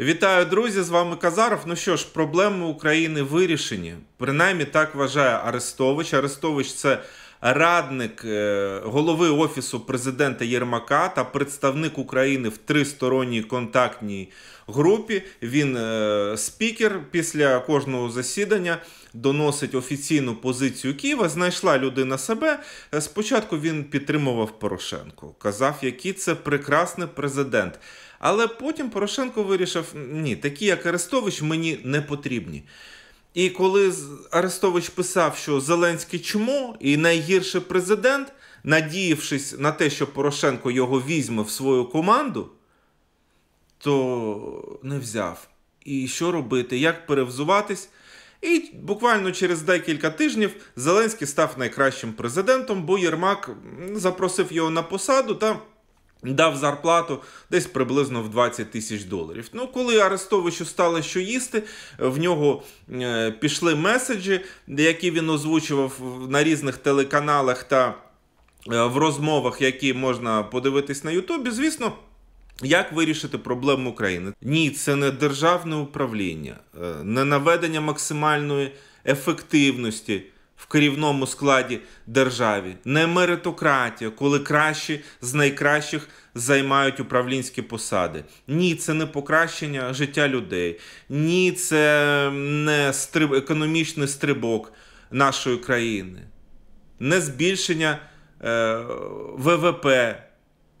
Вітаю, друзі! З вами Казаров. Ну що ж, проблеми України вирішені. Принаймні так вважає Арестович. Арестович це радник е, голови офісу президента Єрмака та представник України в тристоронній контактній групі. Він е, спікер після кожного засідання доносить офіційну позицію Києва. Знайшла людина себе. Е, спочатку він підтримував Порошенко, казав, який це прекрасний президент. Але потім Порошенко вирішив: ні, такі, як Арестович, мені не потрібні. І коли Арестович писав, що Зеленський чмо і найгірший президент, надіявшись на те, що Порошенко його візьме в свою команду, то не взяв. І що робити, як перевзуватись? І буквально через декілька тижнів Зеленський став найкращим президентом, бо Єрмак запросив його на посаду та Дав зарплату десь приблизно в 20 тисяч доларів. Ну, коли Арестовичу стало що їсти, в нього е, пішли меседжі, які він озвучував на різних телеканалах та е, в розмовах, які можна подивитись на Ютубі. Звісно, як вирішити проблему України? Ні, це не державне управління, е, не наведення максимальної ефективності в керівному складі державі, не меритократія, коли кращі з найкращих займають управлінські посади. Ні, це не покращення життя людей, ні, це не стриб... економічний стрибок нашої країни, не збільшення е... ВВП.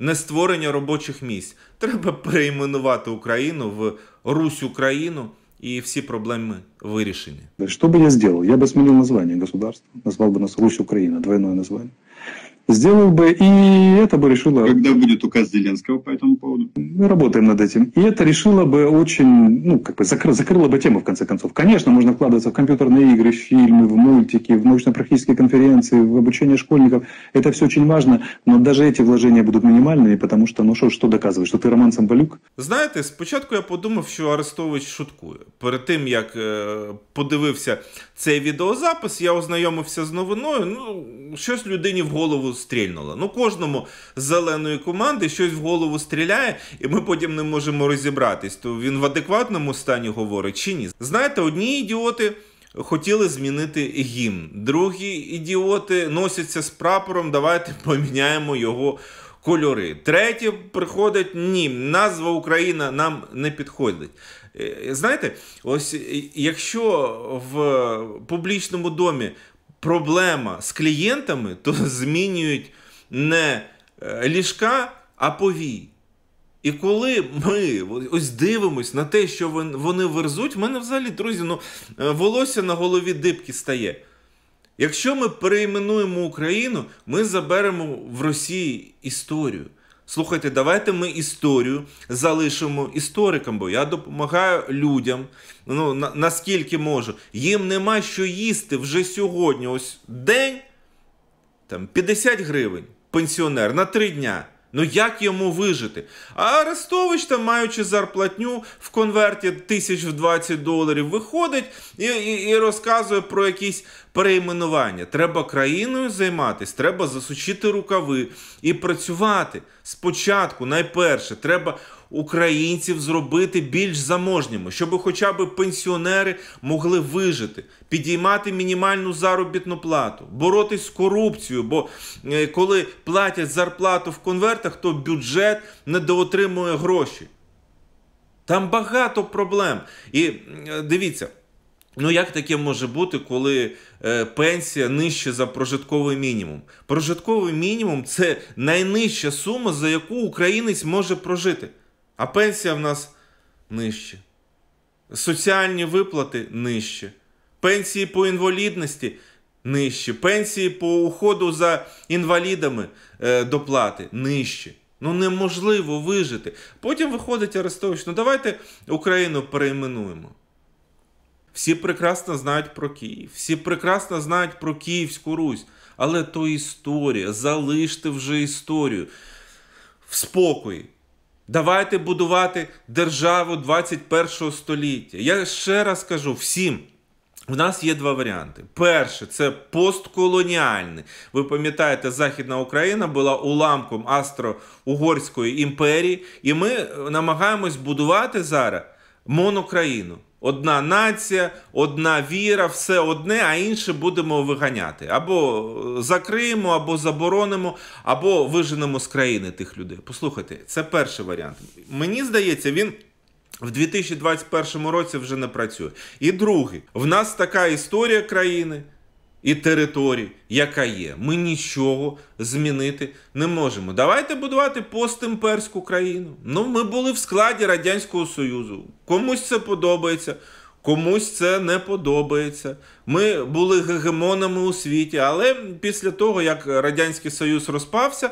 Не створення робочих місць. Треба перейменувати Україну в Русь Україну и все проблемы вырішені. Что бы я сделал? Я бы сменил название государства, назвал бы нас Русь Украина, двойное название. сделал бы, и это бы решило... Когда будет указ Зеленского по этому поводу? Мы работаем над этим. И это решило бы очень, ну, как бы закры, закрыло бы тему, в конце концов. Конечно, можно вкладываться в компьютерные игры, в фильмы, в мультики, в научно-практические конференции, в обучение школьников. Это все очень важно, но даже эти вложения будут минимальными, потому что, ну що, что доказывает, что ты Роман Самбалюк? Знаете, спочатку я подумав, що Арестович шуткує. Перед тим, як подивився цей відеозапис, я ознайомився з новиною, ну, щось людині в голову стрільнуло. Ну, кожному з зеленої команди щось в голову стріляє, і ми потім не можемо розібратись, то він в адекватному стані говорить чи ні. Знаєте, одні ідіоти. Хотіли змінити гімн. Другі ідіоти носяться з прапором. Давайте поміняємо його кольори. Третє приходить, ні, назва Україна нам не підходить. Е, знаєте, ось е, якщо в публічному домі проблема з клієнтами, то змінюють не е, ліжка, а повій. І коли ми ось дивимось на те, що вони верзуть, в мене взагалі, друзі, ну е, волосся на голові дибки стає. Якщо ми перейменуємо Україну, ми заберемо в Росії історію. Слухайте, давайте ми історію залишимо історикам, бо я допомагаю людям. Ну на, наскільки можу. Їм нема що їсти вже сьогодні. Ось день там 50 гривень пенсіонер на 3 дня. Ну як йому вижити? А Арестович, там, маючи зарплатню в конверті тисяч в 20 доларів, виходить і, і і, розказує про якісь перейменування. Треба країною займатися, треба засучити рукави і працювати. Спочатку, найперше, треба українців зробити більш заможніми, щоб хоча б пенсіонери могли вижити, підіймати мінімальну заробітну плату, боротись з корупцією. Бо е, коли платять зарплату в конвертах, то бюджет недоотримує гроші. Там багато проблем. І е, дивіться. Ну, як таке може бути, коли е, пенсія нижче за прожитковий мінімум? Прожитковий мінімум це найнижча сума, за яку українець може прожити. А пенсія в нас нижче. Соціальні виплати нижче. Пенсії по інвалідності нижче. Пенсії по уходу за інвалідами е, доплати нижче. Ну неможливо вижити. Потім виходить Арестович, ну давайте Україну перейменуємо. Всі прекрасно знають про Київ, всі прекрасно знають про Київську Русь. Але то історія. Залиште вже історію в спокої. Давайте будувати державу 21 століття. Я ще раз кажу всім. У нас є два варіанти. Перше, це постколоніальний. Ви пам'ятаєте, Західна Україна була уламком Астро-Угорської імперії, і ми намагаємось будувати зараз монокраїну. Одна нація, одна віра, все одне, а інше будемо виганяти. Або е, закриємо, або заборонимо, або виженемо з країни тих людей. Послухайте, це перший варіант. Мені здається, він. В 2021 році вже не працює. І другий, в нас така історія країни, і територій, яка є. Ми нічого змінити не можемо. Давайте будувати постімперську країну. Ну, ми були в складі Радянського Союзу. Комусь це подобається. Комусь це не подобається. Ми були гегемонами у світі, але після того, як Радянський Союз розпався,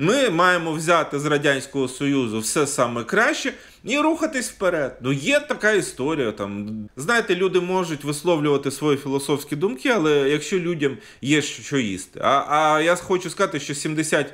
ми маємо взяти з радянського союзу все саме краще і рухатись вперед. Ну є така історія. Там знаєте, люди можуть висловлювати свої філософські думки, але якщо людям є що їсти. А а я хочу сказати, що 70%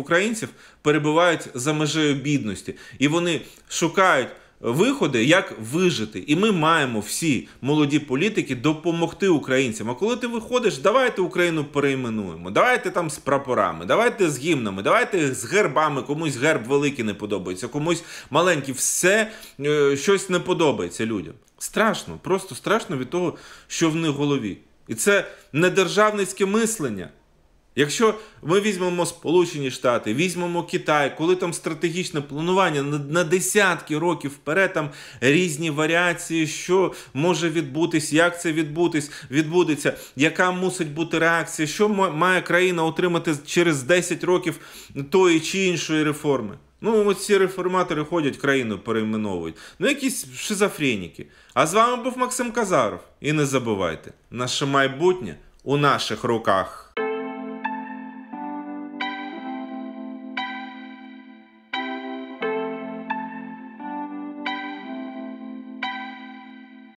українців перебувають за межею бідності, і вони шукають виходи, як вижити. І ми маємо всі молоді політики допомогти українцям. А коли ти виходиш, давайте Україну перейменуємо, давайте там з прапорами, давайте з гімнами, давайте з гербами, комусь герб великий не подобається, комусь маленький. Все е, щось не подобається людям. Страшно, просто страшно від того, що в них в голові. І це не державницьке мислення. Якщо ми візьмемо Сполучені Штати, візьмемо Китай, коли там стратегічне планування на десятки років вперед, там різні варіації, що може відбутись, як це відбутись, відбудеться, яка мусить бути реакція, що має країна отримати через 10 років тої чи іншої реформи. Ну, ось ці реформатори ходять, країну перейменовують. Ну, якісь шизофреніки. А з вами був Максим Казаров. І не забувайте, наше майбутнє у наших руках.